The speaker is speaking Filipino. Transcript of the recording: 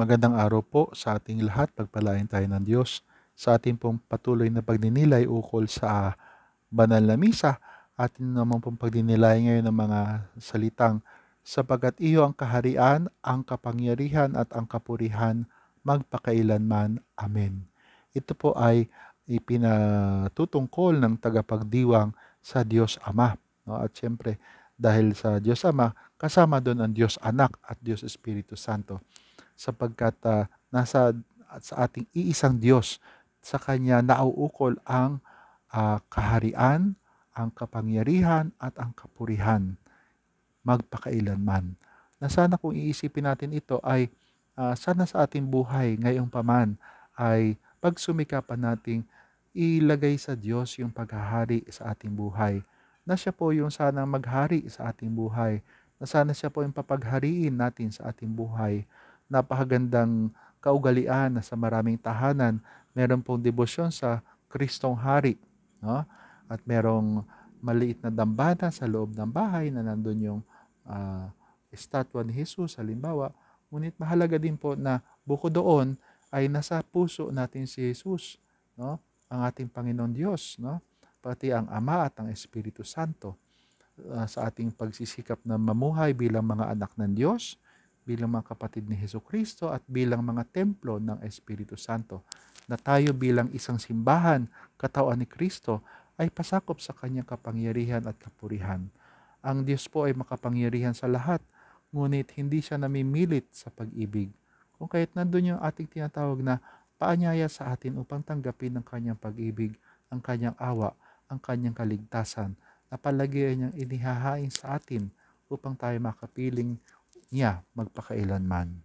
Magandang araw po sa ating lahat. Pagpalain tayo ng Diyos sa ating pong patuloy na pagninilay ukol sa banal na misa. Atin naman pong pagninilay ngayon ng mga salitang sapagat iyo ang kaharian, ang kapangyarihan at ang kapurihan magpakailanman. Amen. Ito po ay ipinatutungkol ng tagapagdiwang sa Diyos Ama. At siyempre, dahil sa Diyos Ama, kasama doon ang Diyos Anak at Diyos Espiritu Santo sapagkat uh, nasa sa ating iisang Diyos sa kanya nauukol ang uh, kaharian, ang kapangyarihan at ang kapurihan magpakailanman. Na sana kung iisipin natin ito ay uh, sana sa ating buhay ngayong paman ay pag nating ilagay sa Diyos yung paghahari sa ating buhay. Na siya po yung sanang maghari sa ating buhay. Na sana siya po yung papaghariin natin sa ating buhay napakagandang kaugalian na sa maraming tahanan. Meron pong debosyon sa Kristong Hari. No? At merong maliit na dambana sa loob ng bahay na nandun yung uh, estatwa ni Jesus, halimbawa. Ngunit mahalaga din po na buko doon ay nasa puso natin si Jesus, no? ang ating Panginoon Diyos, no? pati ang Ama at ang Espiritu Santo uh, sa ating pagsisikap na mamuhay bilang mga anak ng Diyos bilang mga kapatid ni Heso Kristo at bilang mga templo ng Espiritu Santo na tayo bilang isang simbahan, katawan ni Kristo, ay pasakop sa kanyang kapangyarihan at kapurihan. Ang Diyos po ay makapangyarihan sa lahat, ngunit hindi siya namimilit sa pag-ibig. Kung kahit nandun yung ating tinatawag na paanyaya sa atin upang tanggapin ang kanyang pag-ibig, ang kanyang awa, ang kanyang kaligtasan, na palagi ay niyang inihahain sa atin upang tayo makapiling niya magpakailanman.